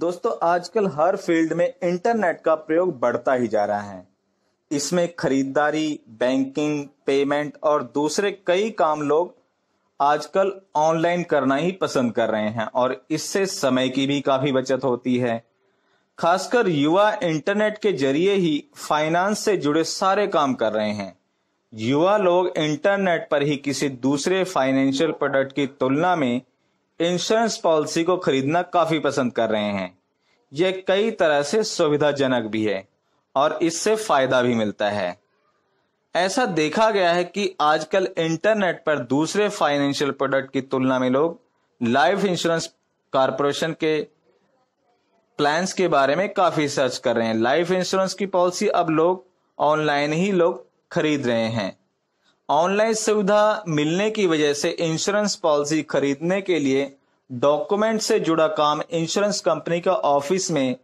दोस्तों आजकल हर फील्ड में इंटरनेट का प्रयोग बढ़ता ही जा रहा है इसमें खरीदारी बैंकिंग पेमेंट और दूसरे कई काम लोग आजकल ऑनलाइन करना ही पसंद कर रहे हैं और इससे समय की भी काफी बचत होती है खासकर युवा इंटरनेट के जरिए ही फाइनेंस से जुड़े सारे काम कर रहे हैं युवा लोग इंटरनेट पर ही किसी दूसरे फाइनेंशियल प्रोडक्ट की तुलना में इंश्योरेंस पॉलिसी को खरीदना काफी पसंद कर रहे हैं यह कई तरह से सुविधाजनक भी है और इससे फायदा भी मिलता है ऐसा देखा गया है कि आजकल इंटरनेट पर दूसरे फाइनेंशियल प्रोडक्ट की तुलना में लोग लाइफ इंश्योरेंस कॉरपोरेशन के प्लान्स के बारे में काफी सर्च कर रहे हैं लाइफ इंश्योरेंस की पॉलिसी अब लोग ऑनलाइन ही लोग खरीद रहे हैं ऑनलाइन सुविधा मिलने की वजह से इंश्योरेंस पॉलिसी खरीदने के लिए डॉक्यूमेंट से जुड़ा काम इंश्योरेंस कंपनी का ऑफिस में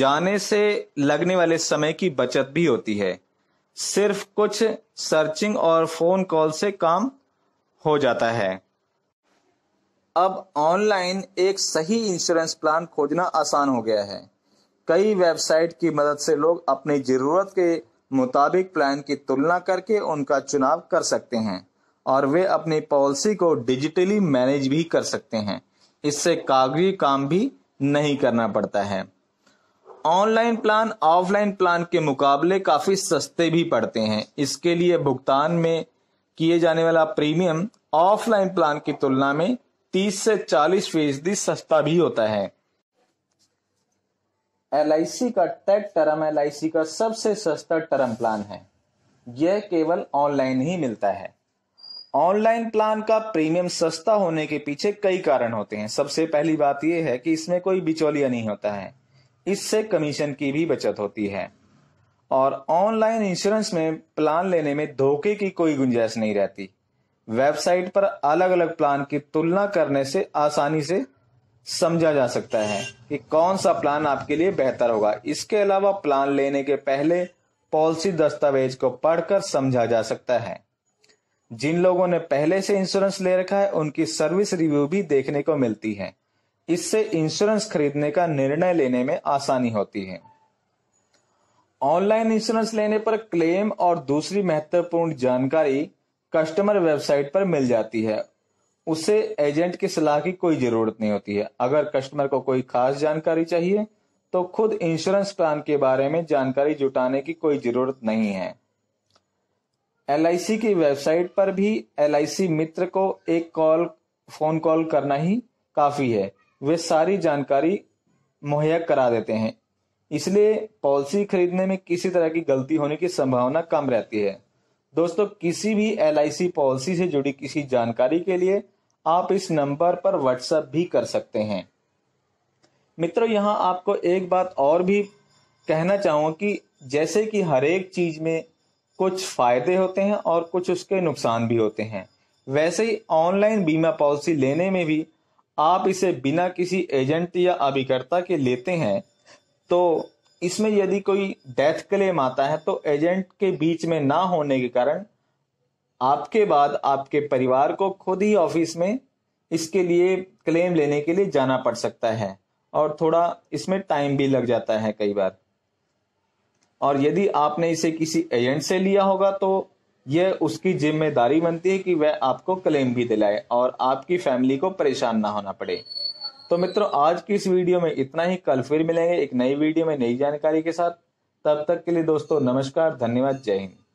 जाने से लगने वाले समय की बचत भी होती है सिर्फ कुछ सर्चिंग और फोन कॉल से काम हो जाता है अब ऑनलाइन एक सही इंश्योरेंस प्लान खोजना आसान हो गया है कई वेबसाइट की मदद से लोग अपनी जरूरत के मुताबिक प्लान की तुलना करके उनका चुनाव कर सकते हैं और वे अपनी पॉलिसी को डिजिटली मैनेज भी कर सकते हैं इससे कागजी काम भी नहीं करना पड़ता है ऑनलाइन प्लान ऑफलाइन प्लान के मुकाबले काफ़ी सस्ते भी पड़ते हैं इसके लिए भुगतान में किए जाने वाला प्रीमियम ऑफलाइन प्लान की तुलना में 30 से 40 फीसदी सस्ता भी होता है एल का टेक टर्म एल का सबसे सस्ता टर्म प्लान है यह केवल ऑनलाइन ही मिलता है ऑनलाइन प्लान का प्रीमियम सस्ता होने के पीछे कई कारण होते हैं सबसे पहली बात यह है कि इसमें कोई बिचौलिया नहीं होता है इससे कमीशन की भी बचत होती है और ऑनलाइन इंश्योरेंस में प्लान लेने में धोखे की कोई गुंजाइश नहीं रहती वेबसाइट पर अलग अलग प्लान की तुलना करने से आसानी से समझा जा सकता है कि कौन सा प्लान आपके लिए बेहतर होगा इसके अलावा प्लान लेने के पहले पॉलिसी दस्तावेज को पढ़कर समझा जा सकता है जिन लोगों ने पहले से इंश्योरेंस ले रखा है उनकी सर्विस रिव्यू भी देखने को मिलती है इससे इंश्योरेंस खरीदने का निर्णय लेने में आसानी होती है ऑनलाइन इंश्योरेंस लेने पर क्लेम और दूसरी महत्वपूर्ण जानकारी कस्टमर वेबसाइट पर मिल जाती है उसे एजेंट की सलाह की कोई जरूरत नहीं होती है अगर कस्टमर को कोई खास जानकारी चाहिए तो खुद इंश्योरेंस प्लान के बारे में जानकारी जुटाने की कोई जरूरत नहीं है एल की वेबसाइट पर भी एल मित्र को एक कॉल फोन कॉल करना ही काफ़ी है वे सारी जानकारी मुहैया करा देते हैं इसलिए पॉलिसी खरीदने में किसी तरह की गलती होने की संभावना कम रहती है दोस्तों किसी भी एल पॉलिसी से जुड़ी किसी जानकारी के लिए आप इस नंबर पर व्हाट्सएप भी कर सकते हैं मित्रों यहां आपको एक बात और भी कहना चाहूँगा कि जैसे कि हर एक चीज में कुछ फायदे होते हैं और कुछ उसके नुकसान भी होते हैं वैसे ही ऑनलाइन बीमा पॉलिसी लेने में भी आप इसे बिना किसी एजेंट या अभिकर्ता के लेते हैं तो इसमें यदि कोई डेथ क्लेम आता है तो एजेंट के बीच में ना होने के कारण आपके बाद आपके परिवार को खुद ही ऑफिस में इसके लिए क्लेम लेने के लिए जाना पड़ सकता है और थोड़ा इसमें टाइम भी लग जाता है कई बार और यदि आपने इसे किसी एजेंट से लिया होगा तो यह उसकी जिम्मेदारी बनती है कि वह आपको क्लेम भी दिलाए और आपकी फैमिली को परेशान ना होना पड़े तो मित्रों आज की इस वीडियो में इतना ही कल फिर मिलेंगे एक नई वीडियो में नई जानकारी के साथ तब तक के लिए दोस्तों नमस्कार धन्यवाद जय हिंद